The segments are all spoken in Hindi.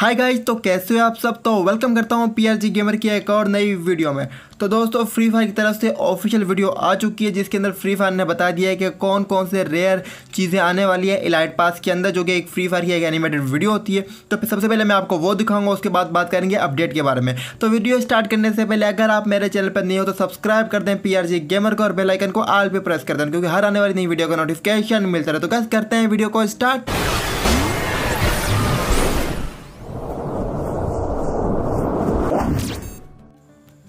हाय गाइज तो कैसे हो आप सब तो वेलकम करता हूँ पीआरजी गेमर की एक और नई वीडियो में तो दोस्तों फ्री फायर की तरफ से ऑफिशियल वीडियो आ चुकी है जिसके अंदर फ्री फायर ने बता दिया है कि कौन कौन से रेयर चीज़ें आने वाली है इलाइट पास के अंदर जो कि एक फ्री फायर की एक एनिमेटेड वीडियो होती है तो सबसे पहले मैं आपको वो दिखाऊंगा उसके बाद बात करेंगे अपडेट के बारे में तो वीडियो स्टार्ट करने से पहले अगर आप मेरे चैनल पर नहीं हो तो सब्सक्राइब कर दें पी गेमर को और बेलाइकन को आल पर प्रेस कर दें क्योंकि हर आने वाली नई वीडियो का नोटिफिकेशन मिलता रहे तो कैसे करते हैं वीडियो को स्टार्ट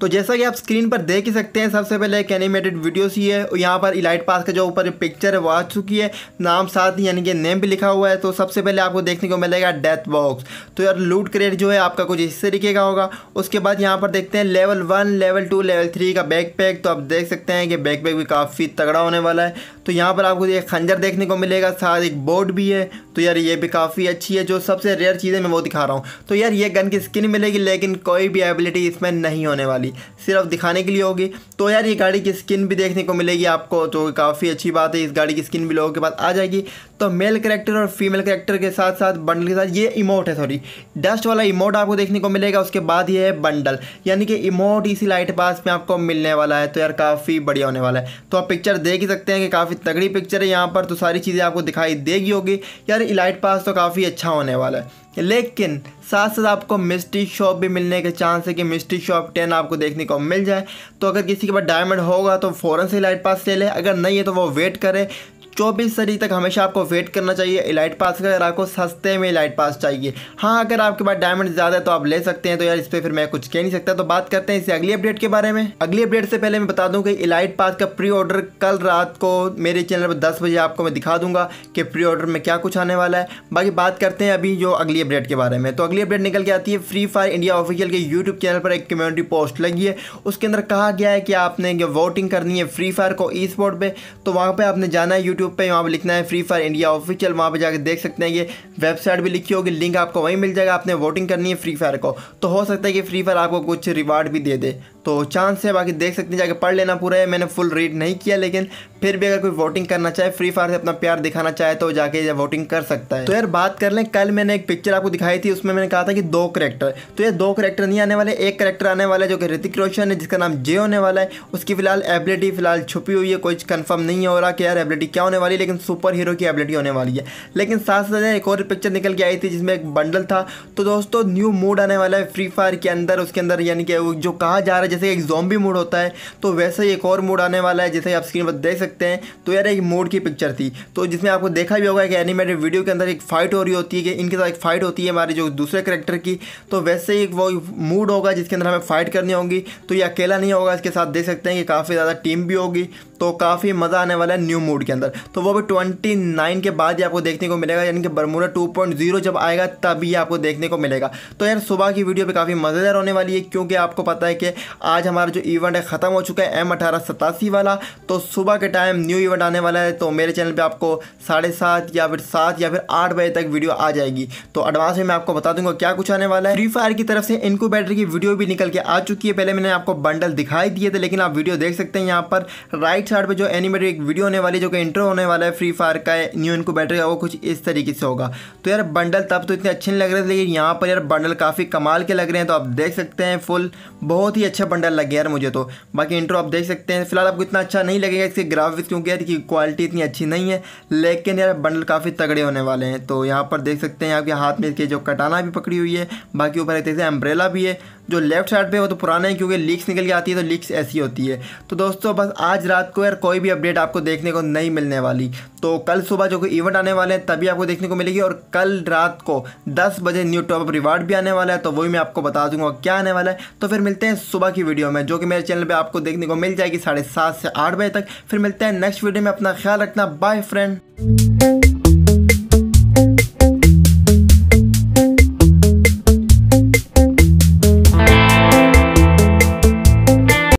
तो जैसा कि आप स्क्रीन पर देख ही सकते हैं सबसे पहले एक एनिमेटेड वीडियोस ही है और यहाँ पर इलाइट पास का जो ऊपर पिक्चर है वो आ चुकी है नाम साथ ही यानी कि नेम भी लिखा हुआ है तो सबसे पहले आपको देखने को मिलेगा डेथ बॉक्स तो यार लूट क्रेट जो है आपका कुछ इस तरीके का होगा उसके बाद यहाँ पर देखते हैं level one level two level three का बैक पैक तो आप देख सकते हैं कि बैक पैक भी काफ़ी तगड़ा होने वाला है तो यहाँ पर आपको एक खंजर देखने को मिलेगा साथ एक बोर्ड भी है तो यार ये भी काफ़ी अच्छी है जो सबसे रेयर चीज़ें मैं वो दिखा रहा हूँ तो यार ये गन की स्किन मिलेगी लेकिन कोई भी एबिलिटी इसमें नहीं होने वाली गाड़ी सिर्फ दिखाने के लिए होगी तो यार ये गाड़ी की स्किन भी देखने को मिलेगी आपको तो काफ़ी अच्छी बात है इस गाड़ी की स्किन भी लोगों के पास आ जाएगी तो मेल करेक्टर और फीमेल करेक्टर के साथ साथ बंडल के साथ ये इमोट है सॉरी डस्ट वाला इमोट आपको देखने को मिलेगा उसके बाद ये है बंडल यानी कि इमोट इसी लाइट पास में आपको मिलने वाला है तो यार काफ़ी बढ़िया होने वाला है तो आप पिक्चर देख ही सकते हैं कि काफ़ी तगड़ी पिक्चर है यहाँ पर तो सारी चीज़ें आपको दिखाई देगी होगी यार लाइट पास तो काफ़ी अच्छा होने वाला है लेकिन साथ साथ आपको मिस्ट्री शॉप भी मिलने के चांस है कि मिस्ट्री शॉप टेन आपको देखने को मिल जाए तो अगर किसी के पास डायमंड होगा तो फ़ौरन से लाइट पास ले ले अगर नहीं है तो वो वेट करे चौबीस सदी तक हमेशा आपको वेट करना चाहिए इलाइट पास का अगर आपको सस्ते में इलाइट पास चाहिए हाँ अगर आपके पास डायमंड ज़्यादा है तो आप ले सकते हैं तो यार इस पर फिर मैं कुछ कह नहीं सकता तो बात करते हैं इसे अगली अपडेट के बारे में अगली अपडेट से पहले मैं बता दूँ कि इलाइट पास का प्री ऑर्डर कल रात को मेरे चैनल पर दस बजे आपको मैं दिखा दूंगा कि प्री ऑर्डर में क्या कुछ आने वाला है बाकी बात करते हैं अभी जो अगली अपडेट के बारे में तो अगली अपडेट निकल के आती है फ्री फायर इंडिया ऑफिशियल के यूट्यूब चैनल पर एक कम्युनिटी पोस्ट लगी है उसके अंदर कहा गया है कि आपने वोटिंग करनी है फ्री फायर को ई स्पोर्ट पर तो वहाँ पर आपने जाना है यूट्यूब पे वहाँ पर लिखना है फ्री फायर इंडिया ऑफिशियल वहाँ पे जाकर देख सकते हैं ये वेबसाइट भी लिखी होगी लिंक आपको वहीं मिल जाएगा आपने वोटिंग करनी है फ्री फायर को तो हो सकता है कि फ्री फायर आपको कुछ रिवार्ड भी दे दे तो चांस है बाकी देख सकते हैं जाके पढ़ लेना पूरा है मैंने फुल रीड नहीं किया लेकिन फिर भी अगर कोई वोटिंग करना चाहे फ्री फायर से अपना प्यार दिखाना चाहे तो जाके वोटिंग कर सकता है तो यार बात कर लें कल मैंने एक पिक्चर आपको दिखाई थी उसमें मैंने कहा था कि दो करेक्टर तो ये दो करेक्टर नहीं आने वाले एक करेक्टर आने वाला है जो कि ऋतिक रोशन है जिसका नाम जे होने वाला है उसकी फिलहाल एबिलिटी फिलहाल छुपी हुई है कुछ कन्फर्म नहीं हो रहा कि यार एबिलिटी क्या होने वाली लेकिन सुपर हीरो की एबिलिटी होने वाली है लेकिन साथ साथ एक और पिक्चर निकल के आई थी जिसमें एक बंडल था तो दोस्तों न्यू मूड आने वाला है फ्री फायर के अंदर उसके अंदर यानी कि जो कहा जा रहा है जैसे एक जॉम्बी मूड होता है तो वैसे ही एक और मूड आने वाला है जैसे आप स्क्रीन पर देख सकते हैं तो यार एक मूड की पिक्चर थी तो जिसमें आपको देखा भी होगा कि एनिमेटेड वीडियो के अंदर एक फाइट हो रही होती है कि इनके साथ एक फाइट होती है हमारे जो दूसरे करेक्टर की तो वैसे ही वो मूड होगा जिसके अंदर हमें फाइट करनी होगी तो ये अकेला नहीं होगा इसके साथ देख सकते हैं कि काफ़ी ज़्यादा टीम भी होगी तो काफ़ी मज़ा आने वाला है न्यू मूड के अंदर तो वो भी ट्वेंटी नाइन के बाद ही आपको देखने को मिलेगा यानी कि बरमूडा टू पॉइंट जीरो जब आएगा तब आपको देखने को मिलेगा तो यार सुबह की वीडियो भी काफ़ी मज़ेदार होने वाली है क्योंकि आपको पता है कि आज हमारा जो इवेंट है ख़त्म हो चुका है एम अठारह सतासी वाला तो सुबह के टाइम न्यू इवेंट आने वाला है तो मेरे चैनल पर आपको साढ़े सात या फिर सात या फिर आठ बजे तक वीडियो आ जाएगी तो एडवांस में मैं आपको बता दूंगा क्या कुछ आने वाला है फ्री फायर की तरफ से इनको बैटरी की वीडियो भी निकल के आ चुकी है पहले मैंने आपको बंडल दिखाई दिए थे लेकिन आप वीडियो देख सकते हैं यहाँ पर राइट साइड पर जो एनिमेटेड एक वीडियो होने वाली जो कि इंटर होने वाला है फ्री फायर का न्यू इनको बैटरी होगा कुछ इस तरीके से होगा तो यार बंडल तब तो इतने अच्छे नहीं लग रहे थे लेकिन यहाँ पर यार बंडल काफ़ी कमाल के लग रहे हैं तो आप देख सकते हैं फुल बहुत ही अच्छा बंडल लग गया यार मुझे तो बाकी इंट्रो आप देख सकते हैं फिलहाल आपको इतना अच्छा नहीं लगेगा इसके ग्राफिक्स क्योंकि यार की क्वालिटी इतनी अच्छी नहीं है लेकिन यार बंडल काफ़ी तगड़े होने वाले हैं तो यहाँ पर देख सकते हैं आपके हाथ में इसके जो कटाना भी पकड़ी हुई है बाकी ऊपर एक तरह से अम्ब्रेला भी है जो लेफ्ट साइड पे वो तो पुराना है क्योंकि लीक्स निकल के आती है तो लीक्स ऐसी होती है तो दोस्तों बस आज रात को यार कोई भी अपडेट आपको देखने को नहीं मिलने वाली तो कल सुबह जो कोई इवेंट आने वाले हैं तभी आपको देखने को मिलेगी और कल रात को दस बजे न्यू टॉप रिवार्ड भी आने वाला है तो वही मैं आपको बता दूंगा क्या आने वाला है तो फिर मिलते हैं सुबह की वीडियो में जो कि मेरे चैनल पर आपको देखने को मिल जाएगी साढ़े सात से आठ बजे तक फिर मिलते हैं नेक्स्ट वीडियो में अपना ख्याल रखना बाय फ्रेंड